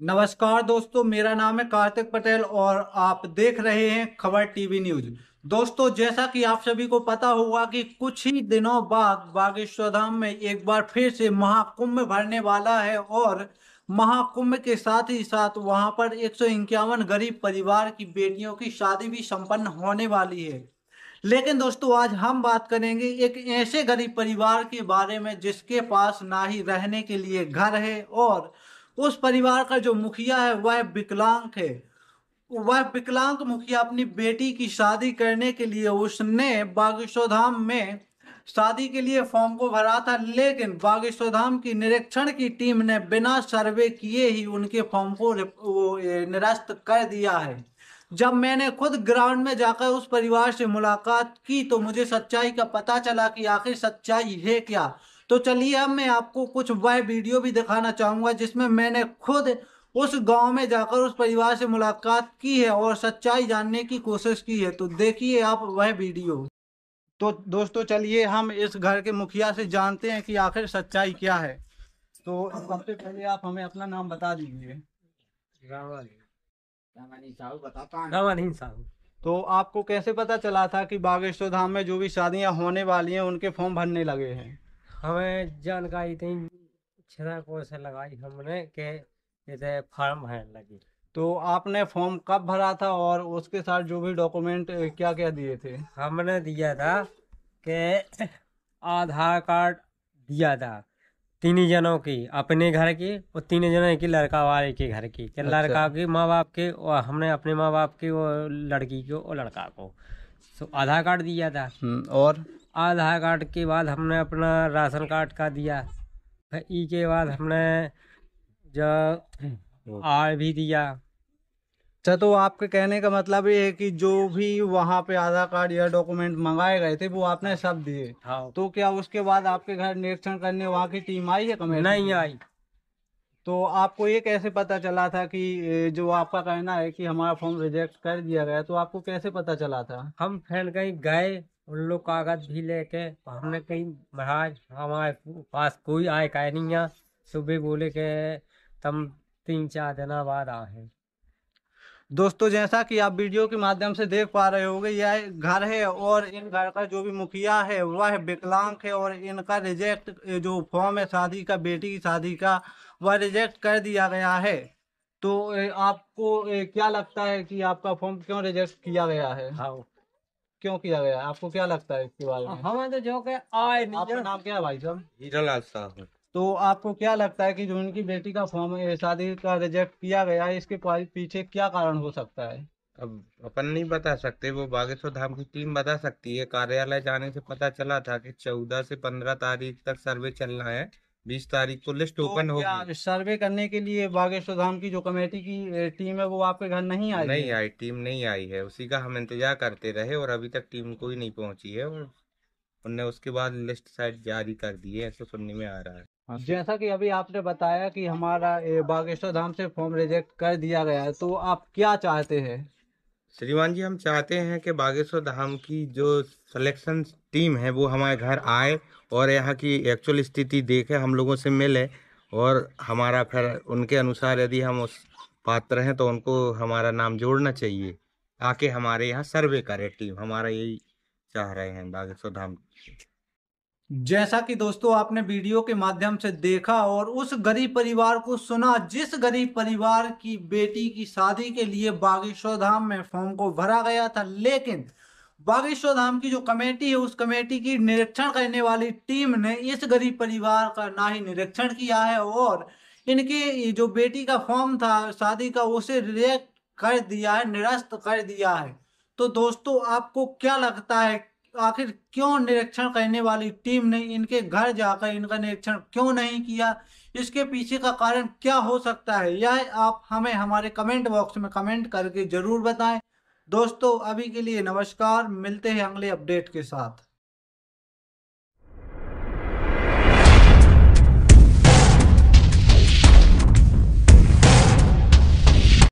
नमस्कार दोस्तों मेरा नाम है कार्तिक पटेल और आप देख रहे हैं खबर टीवी न्यूज दोस्तों जैसा कि आप सभी को पता होगा कि कुछ ही दिनों बाद बागेश्वर धाम में एक बार फिर से महाकुंभ भरने वाला है और महाकुंभ के साथ ही साथ वहां पर एक गरीब परिवार की बेटियों की शादी भी संपन्न होने वाली है लेकिन दोस्तों आज हम बात करेंगे एक ऐसे गरीब परिवार के बारे में जिसके पास ना ही रहने के लिए घर है और उस परिवार का जो मुखिया है वह विकलांग है वह विकलांग मुखिया अपनी बेटी की शादी करने के लिए उसने बागेश्वरधाम में शादी के लिए फॉर्म को भरा था लेकिन बागेश्वरधाम की निरीक्षण की टीम ने बिना सर्वे किए ही उनके फॉर्म को निरस्त कर दिया है जब मैंने खुद ग्राउंड में जाकर उस परिवार से मुलाकात की तो मुझे सच्चाई का पता चला कि आखिर सच्चाई है क्या तो चलिए अब मैं आपको कुछ वह वीडियो भी दिखाना चाहूँगा जिसमें मैंने खुद उस गांव में जाकर उस परिवार से मुलाकात की है और सच्चाई जानने की कोशिश की है तो देखिए आप वह वीडियो तो दोस्तों चलिए हम इस घर के मुखिया से जानते हैं कि आखिर सच्चाई क्या है तो सबसे पहले आप हमें अपना नाम बता दीजिए तो आपको कैसे पता चला था कि बागेश्वर धाम में जो भी शादियां होने वाली हैं उनके फॉर्म भरने लगे हैं हमें जानकारी थी छा को से लगाई हमने के इधर फॉर्म भरने लगी तो आपने फॉर्म कब भरा था और उसके साथ जो भी डॉक्यूमेंट क्या क्या दिए थे हमने दिया था के आधार कार्ड दिया था तीन जनों की अपने घर की और तीन जनों की लड़का वाले के घर की अच्छा। लड़का की माँ बाप के और हमने अपने माँ बाप के और लड़की को और लड़का को तो आधार कार्ड दिया था हम्म, और आधार कार्ड के बाद हमने अपना राशन कार्ड का दिया फिर ई के बाद हमने जो आर भी दिया अच्छा तो आपके कहने का मतलब ये है कि जो भी वहाँ पे आधार कार्ड या डॉक्यूमेंट मंगाए गए थे वो आपने सब दिए हाँ। तो क्या उसके बाद आपके घर निरीक्षण करने वहाँ की टीम आई है कमेटी नहीं आई तो आपको ये कैसे पता चला था कि जो आपका कहना है कि हमारा फॉर्म रिजेक्ट कर दिया गया तो आपको कैसे पता चला था हम फैन कहीं गए उन लोग कागज भी लेके हमने कही महाराज हमारे पास कोई आय का नहीं है सुबह बोले के तम तीन चार दिन बाद आए दोस्तों जैसा कि आप वीडियो के माध्यम से देख पा रहे होंगे यह घर है और इन घर का जो भी मुखिया है वह विकलांग है और इनका रिजेक्ट जो फॉर्म है शादी का बेटी की शादी का वह रिजेक्ट कर दिया गया है तो आपको क्या लगता है कि आपका फॉर्म क्यों रिजेक्ट किया गया है हाँ क्यों किया गया आपको क्या लगता है इसके बारे में हमें तो जो के आए नहीं आपका नाम क्या है भाई साहब साहब तो आपको क्या लगता है कि जो इनकी बेटी का फॉर्म शादी का रिजेक्ट किया गया है इसके पीछे क्या कारण हो सकता है अब अपन नहीं बता सकते वो बागेश्वर धाम की टीम बता सकती है कार्यालय जाने से पता चला था कि चौदह से पंद्रह तारीख तक सर्वे चलना है बीस तारीख को तो लिस्ट तो ओपन तो होगी सर्वे करने के लिए बागेश्वर धाम की जो कमेटी की टीम है वो आपके घर नहीं आई नहीं आई टीम नहीं आई है उसी का हम इंतजार करते रहे और अभी तक टीम कोई नहीं पहुंची है और उनने उसके बाद लिस्ट साइड जारी कर दी है ऐसे सुनने में आ रहा है हाँ जैसा कि अभी आपने बताया कि हमारा बागेश्वर धाम से फॉर्म रिजेक्ट कर दिया गया है तो आप क्या चाहते हैं श्रीमान जी हम चाहते हैं कि बागेश्वर धाम की जो सिलेक्शन टीम है वो हमारे घर आए और यहाँ की एक्चुअल स्थिति देखे हम लोगों से मिले और हमारा फिर उनके अनुसार यदि हम उस पात्र हैं तो उनको हमारा नाम जोड़ना चाहिए आके हमारे यहाँ सर्वे करे टीम हमारा यही चाह रहे हैं बागेश्वर धाम जैसा कि दोस्तों आपने वीडियो के माध्यम से देखा और उस गरीब परिवार को सुना जिस गरीब परिवार की बेटी की शादी के लिए बागेश्वर धाम में फॉर्म को भरा गया था लेकिन बागेश्वर धाम की जो कमेटी है उस कमेटी की निरीक्षण करने वाली टीम ने इस गरीब परिवार का ना ही निरीक्षण किया है और इनकी जो बेटी का फॉर्म था शादी का उसे रिजेक्ट कर दिया है निरस्त कर दिया है तो दोस्तों आपको क्या लगता है तो आखिर क्यों निरीक्षण करने वाली टीम ने इनके घर जाकर इनका निरीक्षण क्यों नहीं किया इसके पीछे का कारण क्या हो सकता है यह आप हमें हमारे कमेंट बॉक्स में कमेंट करके ज़रूर बताएं दोस्तों अभी के लिए नमस्कार मिलते हैं अगले अपडेट के साथ